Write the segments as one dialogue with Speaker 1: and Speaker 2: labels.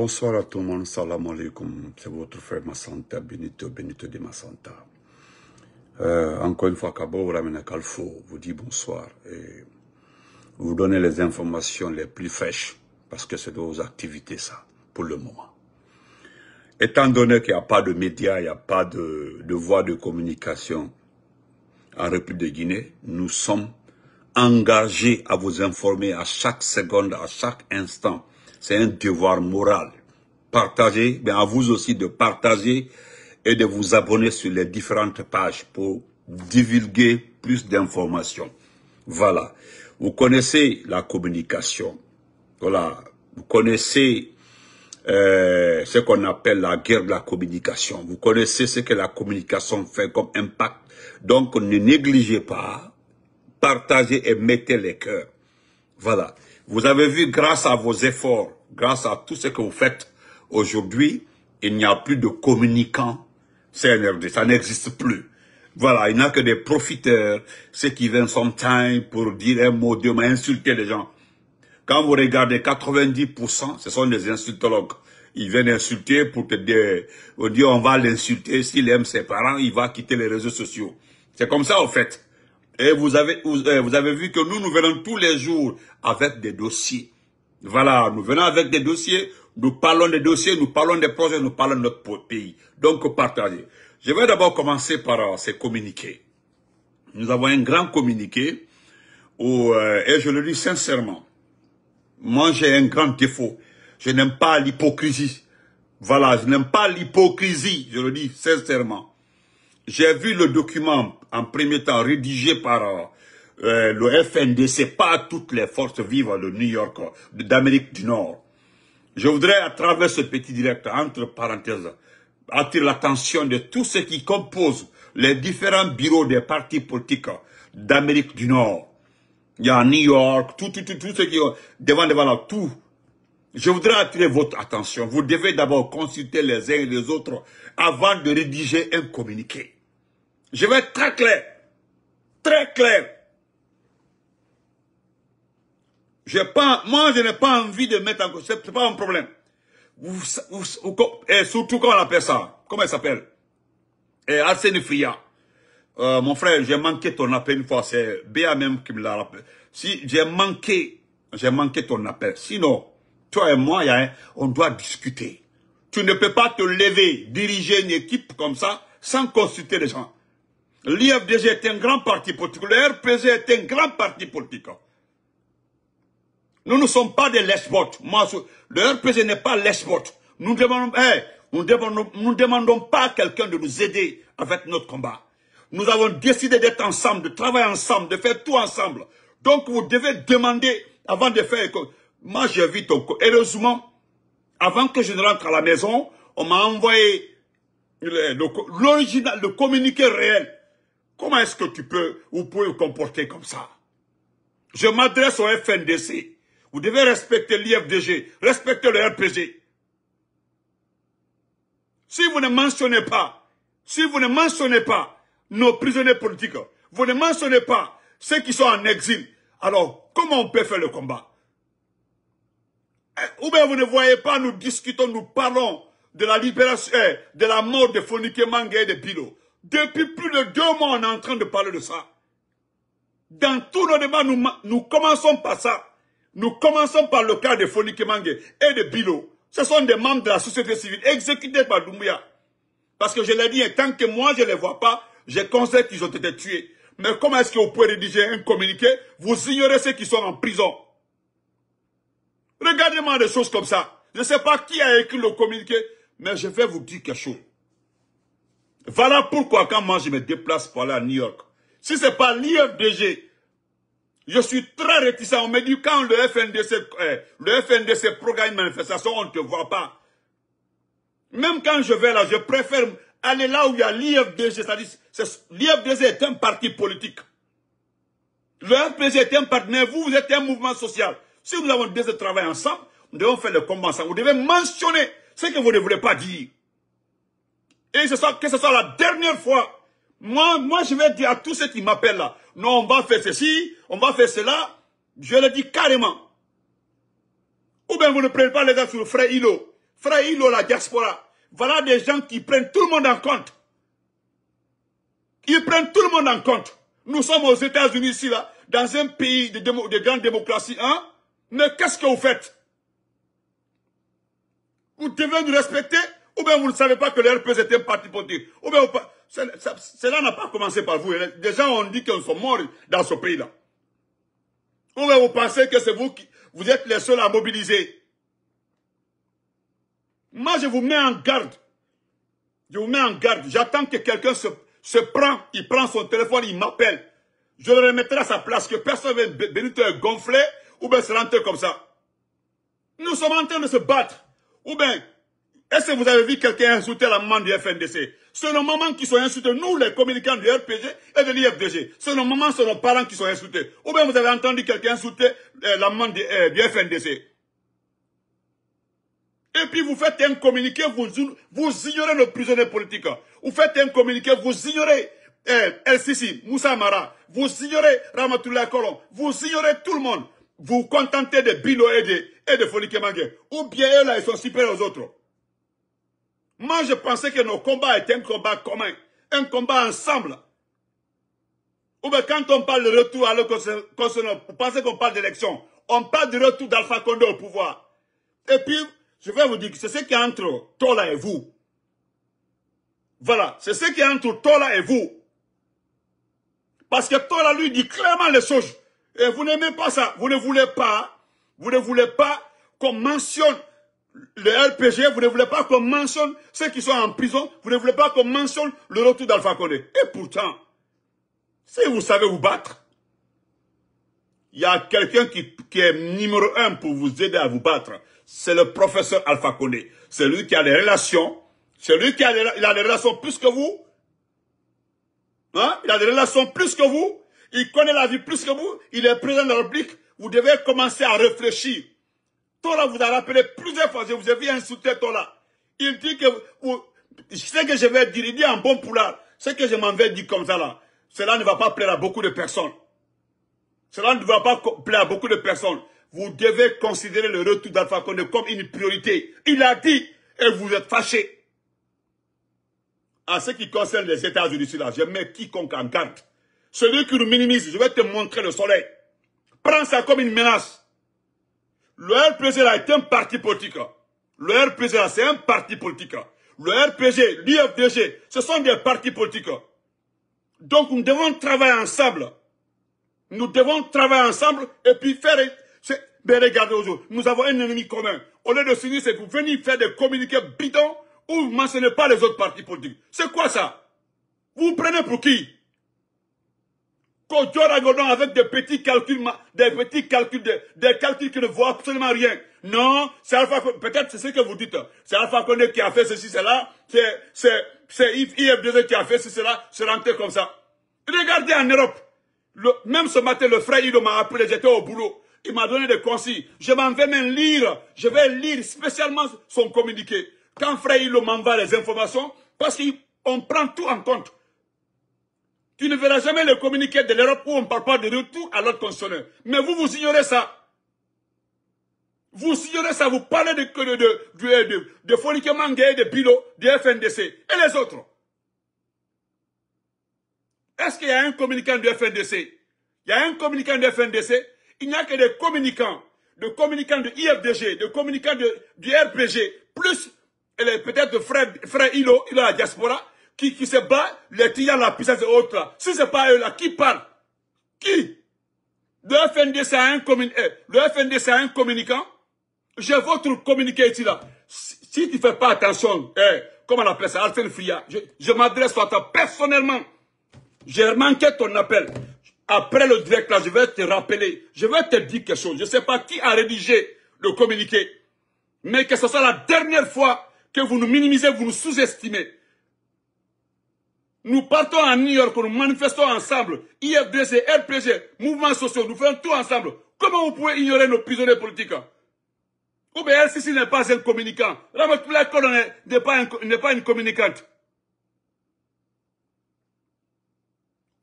Speaker 1: Bonsoir à tout le monde, salam alaikum, c'est votre frère Massanta, Benito, Benito de Massanta. Euh, encore une fois, Kabo à Kalfo vous dit bonsoir et vous donnez les informations les plus fraîches parce que c'est de vos activités ça, pour le moment. Étant donné qu'il n'y a pas de médias, il n'y a pas de, de voie de communication en République de Guinée, nous sommes engagés à vous informer à chaque seconde, à chaque instant. C'est un devoir moral partager, mais à vous aussi de partager et de vous abonner sur les différentes pages pour divulguer plus d'informations. Voilà. Vous connaissez la communication. Voilà. Vous connaissez euh, ce qu'on appelle la guerre de la communication. Vous connaissez ce que la communication fait comme impact. Donc, ne négligez pas, partagez et mettez les cœurs. Voilà. Vous avez vu, grâce à vos efforts, grâce à tout ce que vous faites, Aujourd'hui, il n'y a plus de communicants CNRD, ça n'existe plus. Voilà, il n'y a que des profiteurs, ceux qui viennent sometimes pour dire un mot, Dieu, mots, insulter les gens. Quand vous regardez 90%, ce sont des insultologues. Ils viennent insulter pour te dire, on on va l'insulter, s'il aime ses parents, il va quitter les réseaux sociaux. C'est comme ça, en fait. Et vous avez, euh, vous avez vu que nous, nous venons tous les jours avec des dossiers. Voilà, nous venons avec des dossiers nous parlons des dossiers, nous parlons des projets, nous parlons de notre pays. Donc, partagez. Je vais d'abord commencer par euh, ces communiqués. Nous avons un grand communiqué euh, et je le dis sincèrement, moi j'ai un grand défaut. Je n'aime pas l'hypocrisie. Voilà, je n'aime pas l'hypocrisie, je le dis sincèrement. J'ai vu le document en premier temps rédigé par euh, euh le FNDC, pas toutes les forces vives de New York, d'Amérique du Nord. Je voudrais, à travers ce petit direct, entre parenthèses, attirer l'attention de tous ceux qui composent les différents bureaux des partis politiques d'Amérique du Nord. Il y a New York, tout, tout, tout, tout ce qui devant, devant là, tout. Je voudrais attirer votre attention. Vous devez d'abord consulter les uns et les autres avant de rédiger un communiqué. Je vais être très clair. Très clair. pas, moi, je n'ai pas envie de mettre en cause. C'est pas un problème. Vous, et eh, surtout, comment on appelle ça Comment elle s'appelle eh, Arsène Fria. Euh, mon frère, j'ai manqué ton appel une fois. C'est Béa même qui me l'a rappelé. Si j'ai manqué, j'ai manqué ton appel. Sinon, toi et moi, y a on doit discuter. Tu ne peux pas te lever, diriger une équipe comme ça, sans consulter les gens. L'IFDG est un grand parti politique. Le est un grand parti politique. Nous ne sommes pas des lesbots. Moi, le RPG n'est pas lesbot. Nous demandons, eh, nous demandons, demandons pas à quelqu'un de nous aider avec notre combat. Nous avons décidé d'être ensemble, de travailler ensemble, de faire tout ensemble. Donc, vous devez demander avant de faire. Moi, j'ai au Heureusement, avant que je ne rentre à la maison, on m'a envoyé l'original, le, le, communiqué réel. Comment est-ce que tu peux, vous pouvez vous comporter comme ça Je m'adresse au FNDC. Vous devez respecter l'IFDG, respecter le RPG. Si vous ne mentionnez pas, si vous ne mentionnez pas nos prisonniers politiques, vous ne mentionnez pas ceux qui sont en exil, alors comment on peut faire le combat eh, Ou bien vous ne voyez pas, nous discutons, nous parlons de la libération, eh, de la mort de Fonike Mangue et de Bilo. Depuis plus de deux mois, on est en train de parler de ça. Dans tous nos débats, nous commençons par ça. Nous commençons par le cas de Foni et de Bilo. Ce sont des membres de la société civile exécutés par Doumbouya. Parce que je l'ai dit, tant que moi je ne les vois pas, je constate qu'ils ont été tués. Mais comment est-ce que vous pouvez rédiger un communiqué Vous ignorez ceux qui sont en prison. Regardez-moi des choses comme ça. Je ne sais pas qui a écrit le communiqué, mais je vais vous dire quelque chose. Voilà pourquoi quand moi je me déplace pour aller à New York, si ce n'est pas l'IFDG je suis très réticent. On me dit quand le FNDC, eh, une manifestation, on ne te voit pas. Même quand je vais là, je préfère aller là où il y a l'IFDG. C'est-à-dire, l'IFDG est un parti politique. Le est un partenaire. vous, vous êtes un mouvement social. Si nous avons déjà de ensemble, nous devons faire le combat ensemble. Vous devez mentionner ce que vous ne voulez pas dire. Et ce soit, que ce soit la dernière fois. Moi, moi, je vais dire à tous ceux qui m'appellent là, non, on va faire ceci, on va faire cela, je le dis carrément. Ou bien vous ne prenez pas les gars sur Frère Hilo. Frère Hilo, la diaspora. Voilà des gens qui prennent tout le monde en compte. Ils prennent tout le monde en compte. Nous sommes aux États-Unis ici, là, dans un pays de, grande démocratie, hein. Mais qu'est-ce que vous faites Vous devez nous respecter ou bien vous ne savez pas que le est un parti politique. Ou bien cela n'a pas commencé par vous. Hein. Déjà, on dit qu'ils sont morts dans ce pays-là vous pensez que c'est vous qui, vous êtes les seuls à mobiliser. Moi, je vous mets en garde. Je vous mets en garde. J'attends que quelqu'un se, prend, il prend son téléphone, il m'appelle. Je le remettrai à sa place, que personne ne te gonfler ou bien se rentrer comme ça. Nous sommes en train de se battre. Ou bien, est-ce que vous avez vu quelqu'un insulter la main du FNDC c'est nos mamans qui sont insultés, nous les communicants du RPG et de l'IFDG. C'est nos mamans, c'est nos parents qui sont insultés. Ou bien vous avez entendu quelqu'un insulter euh, la maman euh, du FNDC. Et puis vous faites un communiqué, vous, ignorez le prisonnier politique. Vous faites un communiqué, vous ignorez El euh, Sisi, Moussa Mara. Vous ignorez Ramatoula Kolom. Vous ignorez tout le monde. Vous contentez de Bilo et de, et Ou bien eux là, ils sont supérieurs aux autres. Moi, je pensais que nos combats étaient un combat commun, un combat ensemble. Ou bien quand on parle de retour à l'Occident, vous pensez qu'on parle d'élection, on parle du retour d'Alpha Condé au pouvoir. Et puis, je vais vous dire que c'est ce qui est entre Tola et vous. Voilà, c'est ce qui est entre Tola et vous. Parce que Tola lui dit clairement les choses. Et vous n'aimez pas ça. Vous ne voulez pas, vous ne voulez pas qu'on mentionne le RPG, vous ne voulez pas qu'on mentionne ceux qui sont en prison, vous ne voulez pas qu'on mentionne le retour d'Alpha Condé. Et pourtant, si vous savez vous battre, il y a quelqu'un qui, est numéro un pour vous aider à vous battre. C'est le professeur Alpha Condé. C'est lui qui a les relations. C'est lui qui a des relations plus que vous. Hein? Il a des relations plus que vous. Il connaît la vie plus que vous. Il est président de la Vous devez commencer à réfléchir. Tola vous a rappelé plusieurs fois, je vous ai vu insulter Tola. Il dit que, ce que je vais dire, il dit en bon poulard, ce que je m'en vais dire comme ça là, cela ne va pas plaire à beaucoup de personnes. Cela ne va pas plaire à beaucoup de personnes. Vous devez considérer le retour d'Alpha Condé comme une priorité. Il a dit, et vous êtes fâché En ce qui concerne les États-Unis, je mets quiconque en garde. Celui qui nous minimise, je vais te montrer le soleil. Prends ça comme une menace. Le RPG là est un parti politique. Le RPG là, c'est un parti politique. Le RPG, l'IFDG, ce sont des partis politiques. Donc nous devons travailler ensemble. Nous devons travailler ensemble et puis faire... Mais regardez aujourd'hui, nous avons un ennemi commun. Au lieu de signer, c'est pour venir faire des communiqués bidons ou vous ne mentionnez pas les autres partis politiques. C'est quoi ça Vous, vous prenez pour qui Kodjo Ragodon avec des petits calculs, des petits calculs, des, calculs qui ne voient absolument rien. Non, c'est Alpha peut-être c'est ce que vous dites. C'est Alpha Condé qui a fait ceci, cela, c'est, c'est, c'est IF2 qui a fait ceci, cela, c'est rentré comme ça. Regardez en Europe. même ce matin, le frère il m'a appelé, j'étais au boulot. Il m'a donné des conseils. Je m'en vais même lire. Je vais lire spécialement son communiqué. Quand frère m'en m'envoie les informations, parce qu'on prend tout en compte. Tu ne verras jamais le communiqué de l'Europe où on ne parle pas de retour à l'autre constitutionnel. Mais vous, vous ignorez ça. Vous ignorez ça, vous parlez de, de, de, de, de de Bilo, de FNDC et les autres. Est-ce qu'il y a un communicant du FNDC Il y a un communicant de FNDC Il n'y a que des communicants, de communicants de IFDG, de communicants de, du RPG, plus peut-être frère, frère Ilo ilo à la diaspora, qui, qui se bat, les tirs la puissance et autres. Si ce n'est pas eux là, qui parle Qui Le FND, c'est un, commun... Eh, le communicant. J'ai votre communiqué ici là. Si, tu ne fais pas attention, eh, comment on appelle ça, Fria, je, je m'adresse à toi personnellement. J'ai manqué ton appel. Après le direct là, je vais te rappeler. Je vais te dire quelque chose. Je ne sais pas qui a rédigé le communiqué. Mais que ce soit la dernière fois que vous nous minimisez, vous nous sous-estimez. Nous partons à New York, nous manifestons ensemble. IFDC, RPG, Mouvement Social, nous faisons tout ensemble. Comment vous pouvez ignorer nos prisonniers politiques Ou bien LCC n'est pas un communicant. la colonne n'est pas, pas une communicante.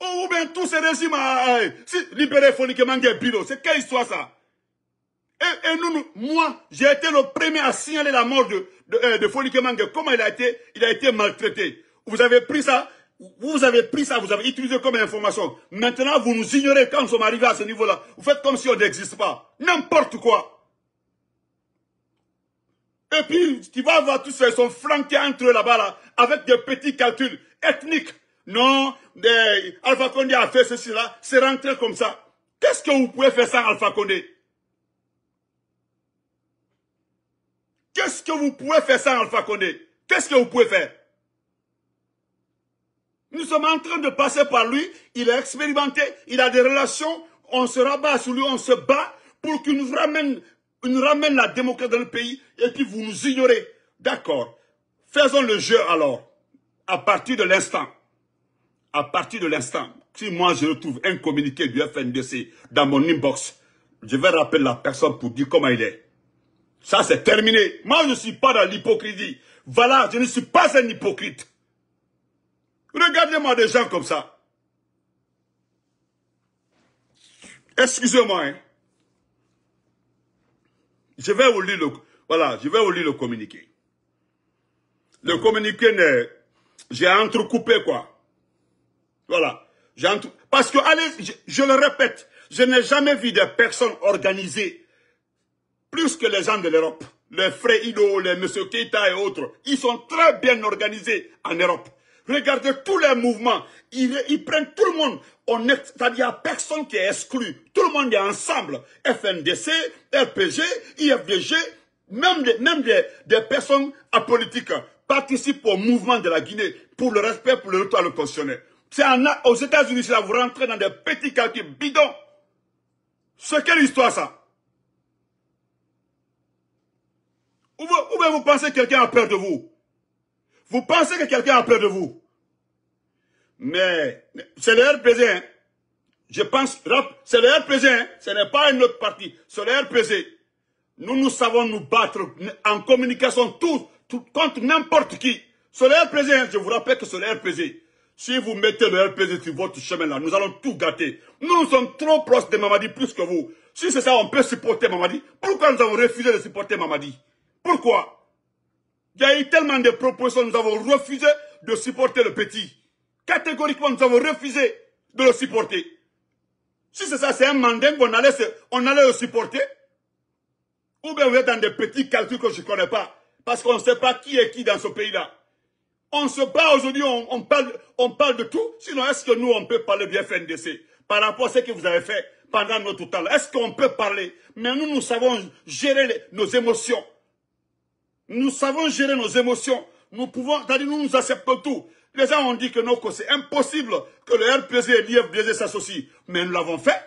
Speaker 1: Ou bien tous ces régimes ah, ah, eh, si, libérés Bilo, c'est quelle histoire ça et, nous, nous moi, j'ai été le premier à signaler la mort de, de, euh, de Comment il a été, il a été maltraité. Vous avez pris ça, vous avez pris ça, vous avez utilisé comme information. Maintenant, vous nous ignorez quand nous sommes arrivés à ce niveau-là. Vous faites comme si on n'existe pas. N'importe quoi. Et puis, tu vas voir tous ceux qui sont flanqués entre là-bas, là, avec des petits calculs ethniques. Non, Alpha Condé a fait ceci, là, c'est rentré comme ça. Qu'est-ce que vous pouvez faire sans Alpha Condé Qu'est-ce que vous pouvez faire sans Alpha Condé Qu'est-ce que vous pouvez faire nous sommes en train de passer par lui. Il est expérimenté. Il a des relations. On se rabat sur lui. On se bat pour qu'il nous ramène, ramène la démocratie dans le pays. Et puis vous nous ignorez. D'accord. Faisons le jeu alors. À partir de l'instant. À partir de l'instant. Si moi je retrouve un communiqué du FNDC dans mon inbox, je vais rappeler la personne pour dire comment il est. Ça, c'est terminé. Moi, je ne suis pas dans l'hypocrisie. Voilà, je ne suis pas un hypocrite. Regardez-moi des gens comme ça. Excusez-moi. Hein. Je vais vous lire le, voilà, je vais vous lire le communiqué. Le communiqué, j'ai entrecoupé quoi. Voilà. parce que, allez, je, le répète, je n'ai jamais vu des personnes organisées plus que les gens de l'Europe. Les frères Ido, les Monsieur Keita et autres, ils sont très bien organisés en Europe. Regardez tous les mouvements. Ils, prennent tout le monde. C'est-à-dire a personne qui est exclu. Tout le monde est ensemble. FNDC, RPG, IFDG, même des, même des, des personnes apolitiques participent au mouvement de la Guinée pour le respect, pour le retour à le C'est aux États-Unis, là, vous rentrez dans des petits quartiers bidons. C'est quelle histoire, ça Où, où vous pensez quelqu'un a peur de vous vous pensez que quelqu'un a peur de vous. Mais c'est le RPG. Hein. Je pense, c'est le RPC. Hein. Ce n'est pas une autre partie. C'est le RPC. Nous, nous savons nous battre en communication contre n'importe qui. C'est le RPC. Hein. Je vous rappelle que c'est le RPC. Si vous mettez le RPC sur votre chemin là, nous allons tout gâter. Nous, nous sommes trop proches de Mamadi plus que vous. Si c'est ça, on peut supporter Mamadi. Pourquoi nous avons refusé de supporter Mamadi Pourquoi il y a eu tellement de propositions, nous avons refusé de supporter le petit. Catégoriquement, nous avons refusé de le supporter. Si c'est ça, c'est un mandat qu'on allait, le supporter. Ou bien vous êtes dans des petits calculs que je ne connais pas. Parce qu'on ne sait pas qui est qui dans ce pays-là. On se bat aujourd'hui, on, parle, de tout. Sinon, est-ce que nous, on peut parler bien FNDC par rapport à ce que vous avez fait pendant notre temps Est-ce qu'on peut parler Mais nous, nous savons gérer nos émotions. Nous savons gérer nos émotions. Nous pouvons, nous, nous acceptons tout. Les gens ont dit que non, que c'est impossible que le RPC et l'IFDG s'associent. Mais nous l'avons fait.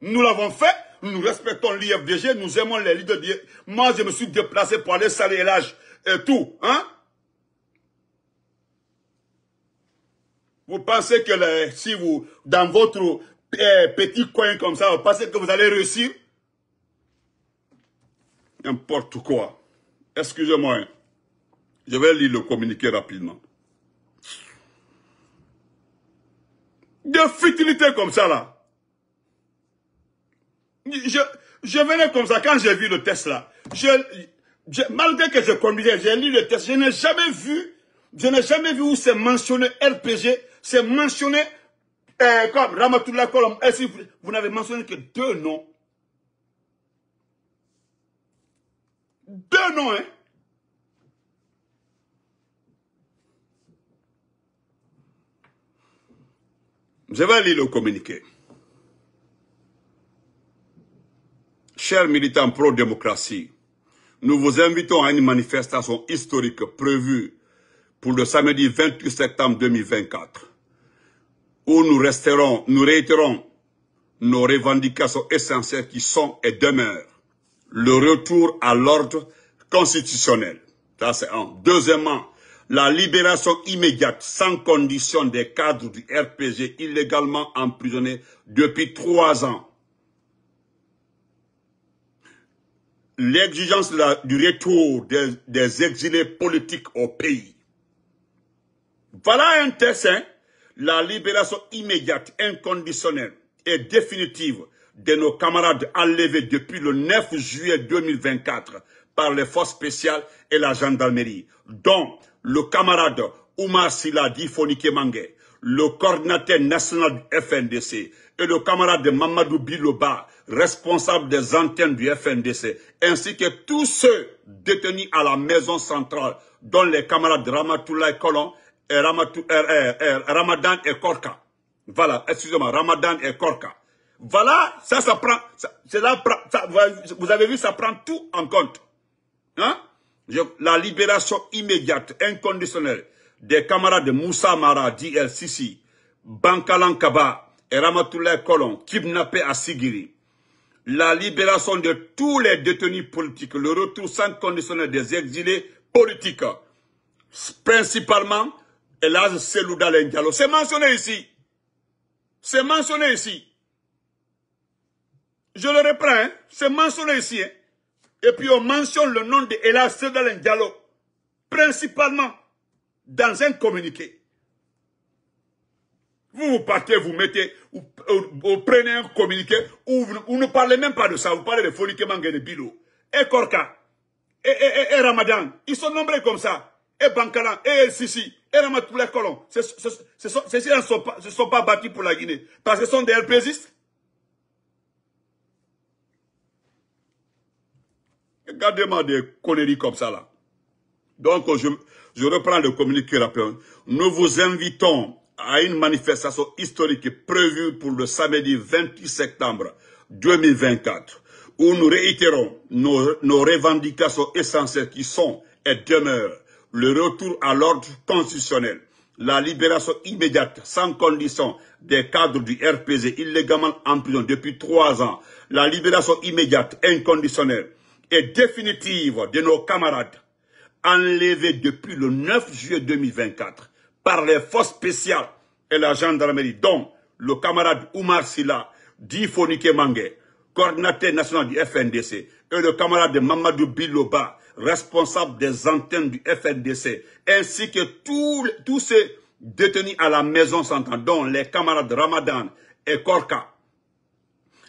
Speaker 1: Nous l'avons fait. Nous respectons l'IFDG. Nous aimons les leaders Moi, je me suis déplacé pour aller saler l'âge et tout. Hein. Vous pensez que si vous, dans votre eh, petit coin comme ça, vous pensez que vous allez réussir N'importe quoi. Excusez-moi, je vais lire le communiqué rapidement. De futilité comme ça, là. Je, je venais comme ça, quand j'ai vu le test, là, malgré que je conduisais, j'ai lu le test, je n'ai jamais vu, je n'ai jamais vu où c'est mentionné RPG, c'est mentionné, euh, comme Ramatoulakor, Kolom. vous n'avez mentionné que deux noms. Deux noms, hein. Je vais lire le communiqué. Chers militants pro-démocratie, nous vous invitons à une manifestation historique prévue pour le samedi 28 septembre 2024, où nous resterons, nous réitérons nos revendications essentielles qui sont et demeurent le retour à l'ordre constitutionnel. Ça, c'est un. Deuxièmement, la libération immédiate, sans condition, des cadres du RPG illégalement emprisonnés depuis trois ans. L'exigence du retour des, exilés politiques au pays. Voilà un test. Hein. La libération immédiate, inconditionnelle et définitive de nos camarades enlevés depuis le 9 juillet 2024 par les forces spéciales et la gendarmerie, dont le camarade Oumar Siladi Fonike Mangue, le coordinateur national du FNDC et le camarade Mamadou Biloba, responsable des antennes du FNDC, ainsi que tous ceux détenus à la maison centrale, dont les camarades Ramatoulaye et et Ramadan et Korka. Voilà, excusez-moi, Ramadan et Korka. Voilà, ça, ça prend, ça, vous avez vu, ça prend tout en compte. Hein? la libération immédiate, inconditionnelle des camarades Moussa Mara, D.L. Sisi, Bankalan Kaba et Ramatoulay Colon, kidnappés à Sigiri. La libération de tous les détenus politiques, le retour sans conditionnel des exilés politiques, principalement c'est C'est mentionné ici. C'est mentionné ici je le reprends, hein. c'est mentionné ici. Hein. et puis on mentionne le nom de Ella Sedalen Diallo, principalement dans un communiqué. Vous, vous partez, vous mettez, vous, prenez un communiqué, où vous, ne parlez même pas de ça, vous parlez de Fonike Mange de Bilo, et Korka, et, et, et, Ramadan, ils sont nombreux comme ça, et Bankala, et Sisi, et Ramatoula ceux Ce ne sont, sont pas bâtis pour la Guinée, parce que ce sont des LPZistes. Regardez-moi des conneries comme ça là. Donc, je, reprends le communiqué rapide. Nous vous invitons à une manifestation historique prévue pour le samedi 28 septembre 2024, où nous réitérons nos, revendications essentielles qui sont et demeurent le retour à l'ordre constitutionnel, la libération immédiate, sans condition, des cadres du RPG illégalement en prison depuis trois ans, la libération immédiate, inconditionnelle, et définitive de nos camarades enlevés depuis le 9 juillet 2024 par les forces spéciales et la gendarmerie, dont le camarade Oumar Silla, dit Fonike Mangue, coordinateur national du FNDC, et le camarade Mamadou Biloba, responsable des antennes du FNDC, ainsi que tous, tous ceux détenus à la maison centrale, dont les camarades Ramadan et Korka,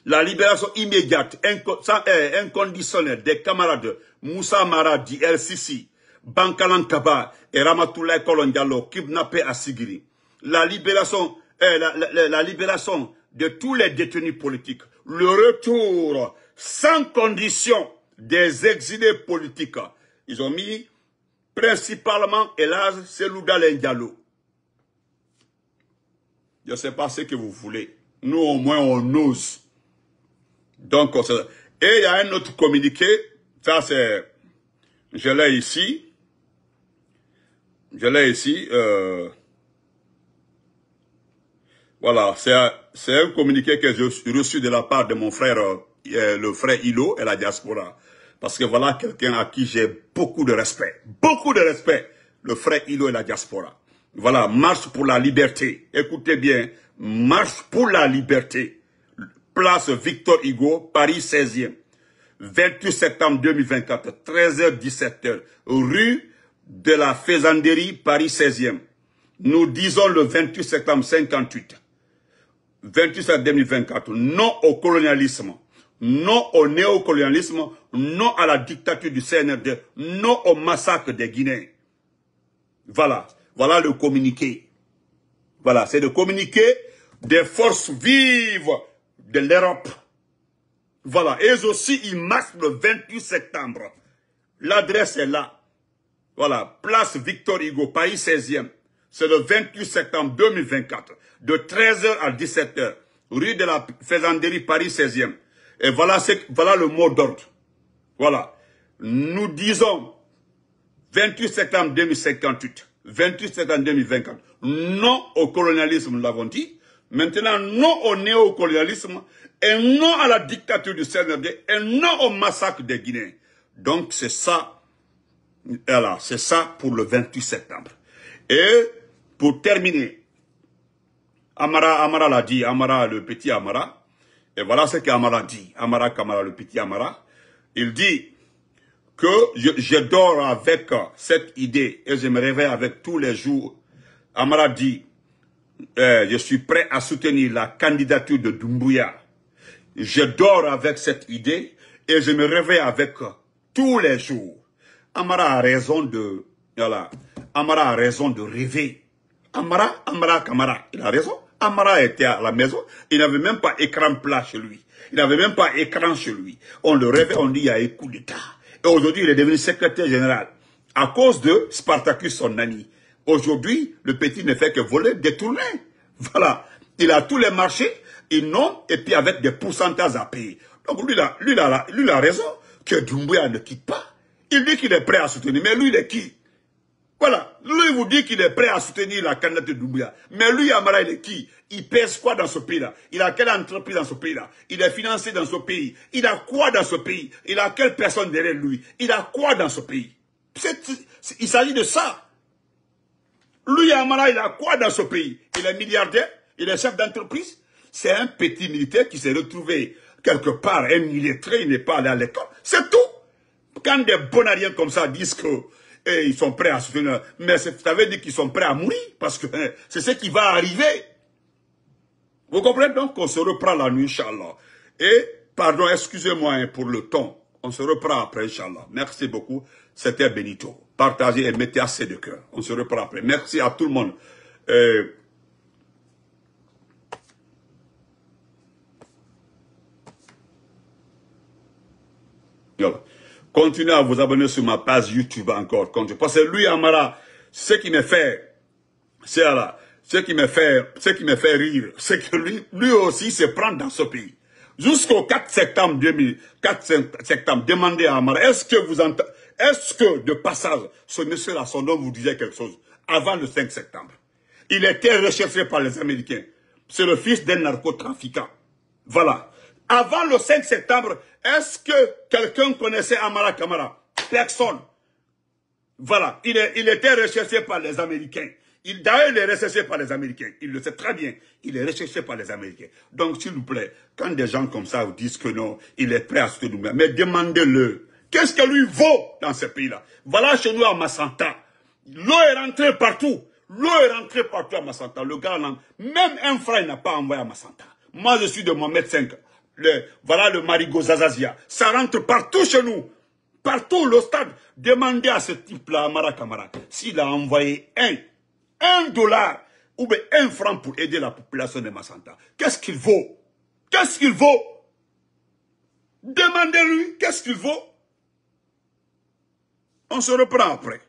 Speaker 1: la libération immédiate, eh, inconditionnelle des camarades Moussa Maradi, El Sisi, Bankalan Kaba et Ramatoulaye Kolondialo, kidnappés à Sigiri. La libération, eh, la, libération de tous les détenus politiques. Le retour sans condition des exilés politiques. Ils ont mis principalement, hélas, Selouda Lendialo. Je ne sais pas ce que vous voulez. Nous, au moins, on ose. Donc, et il y a un autre communiqué, ça c'est, je l'ai ici, je l'ai ici, euh, voilà, c'est un communiqué que j'ai reçu de la part de mon frère, euh, le frère Ilo et la diaspora. Parce que voilà quelqu'un à qui j'ai beaucoup de respect. Beaucoup de respect. Le frère Ilo et la diaspora. Voilà, marche pour la liberté. Écoutez bien, marche pour la liberté place Victor Hugo, Paris 16e. 28 septembre 2024, 13h-17h, rue de la Faisanderie, Paris 16e. Nous disons le 28 septembre 58. 28 septembre 2024, non au colonialisme, non au néocolonialisme, non à la dictature du CNRD, non au massacre des Guinéens. Voilà, voilà le communiqué. Voilà, c'est le communiqué des forces vives de l'Europe. Voilà. Et aussi, ils marchent le 28 septembre. L'adresse est là. Voilà. Place Victor Hugo, Paris 16e. C'est le 28 septembre 2024. De 13h à 17h. Rue de la Faisanderie, Paris 16e. Et voilà, voilà le mot d'ordre. Voilà. Nous disons 28 septembre 2058, 28 septembre 2024, non au colonialisme, nous l'avons dit, Maintenant, non au néocolonialisme et non à la dictature du CNRD... et non au massacre des Guinéens. Donc, c'est ça, voilà, c'est ça pour le 28 septembre. Et pour terminer, Amara, Amara l'a dit, Amara, le petit Amara. Et voilà ce qu'Amara dit, Amara Kamara, le petit Amara. Il dit que je, je dors avec cette idée et je me réveille avec tous les jours. Amara dit, euh, je suis prêt à soutenir la candidature de Doumbouya. Je dors avec cette idée et je me réveille avec euh, tous les jours. Amara a raison de... Voilà. Amara raison de rêver. Amara, Amara Kamara, il a raison. Amara était à la maison, il n'avait même pas écran plat chez lui. Il n'avait même pas écran chez lui. On le rêvait, on dit il y a coup d'État. Et aujourd'hui, il est devenu secrétaire général. À cause de Spartacus, son ami. Aujourd'hui, le petit ne fait que voler, détourner. Voilà. Il a tous les marchés, il non, et puis avec des pourcentages à payer. Donc lui, là, lui, là, lui, a raison que Doumbouya ne quitte pas. Il dit qu'il est prêt à soutenir, mais lui, il est qui Voilà. Lui, il vous dit qu'il est prêt à soutenir la candidate de Doumbouya. Mais lui, Amara, il est qui Il pèse quoi dans ce pays-là Il a quelle entreprise dans ce pays-là Il est financé dans ce pays Il a quoi dans ce pays Il a quelle personne derrière lui Il a quoi dans ce pays Il s'agit de ça. Lui Amara, il a quoi dans ce pays Il est milliardaire, il est chef d'entreprise. C'est un petit militaire qui s'est retrouvé quelque part, un militaire, il n'est pas allé à l'école. C'est tout. Quand des bonariens comme ça disent que eh, ils sont prêts à soutenir, mais ça veut dire qu'ils sont prêts à mourir, parce que hein, c'est ce qui va arriver. Vous comprenez donc qu'on se reprend la nuit, Inch'Allah. Et, pardon, excusez-moi hein, pour le temps. On se reprend après, Inch'Allah. Merci beaucoup. C'était Benito partagez et mettez assez de cœur. On se reprend après. Merci à tout le monde. Euh, Continuez à vous abonner sur ma page YouTube encore. Parce que lui, Amara, ce qui me fait, c'est ce qui me fait, ce qui me fait rire, c'est que lui, lui aussi se prend dans ce pays. Jusqu'au 4 septembre 2000, 4 septembre, demandez à Amara, est-ce que vous entendez, est-ce que, de passage, ce monsieur-là, son nom vous disait quelque chose avant le 5 septembre Il était recherché par les Américains. C'est le fils d'un narcotrafiquant. Voilà. Avant le 5 septembre, est-ce que quelqu'un connaissait Amara Kamara Personne. Voilà. Il, était recherché par les Américains. Il, d'ailleurs, il est recherché par les Américains. Il le sait très bien. Il est recherché par les Américains. Donc, s'il vous plaît, quand des gens comme ça vous disent que non, il est prêt à que nous mais demandez-le. Qu'est-ce que lui vaut dans ce pays-là Voilà chez nous à Massanta. L'eau est rentrée partout. L'eau est rentrée partout à Massanta. Le gars, même un frère n'a pas envoyé à Massanta. Moi, je suis de Mohamed V. Le, voilà le Marigo Zazazia. Ça rentre partout chez nous. Partout, le stade. Demandez à ce type-là, Amara Kamara, s'il a envoyé un, un dollar ou un franc pour aider la population de Massanta. Qu'est-ce qu'il vaut Qu'est-ce qu'il vaut Demandez-lui, qu'est-ce qu'il vaut non sono proprie.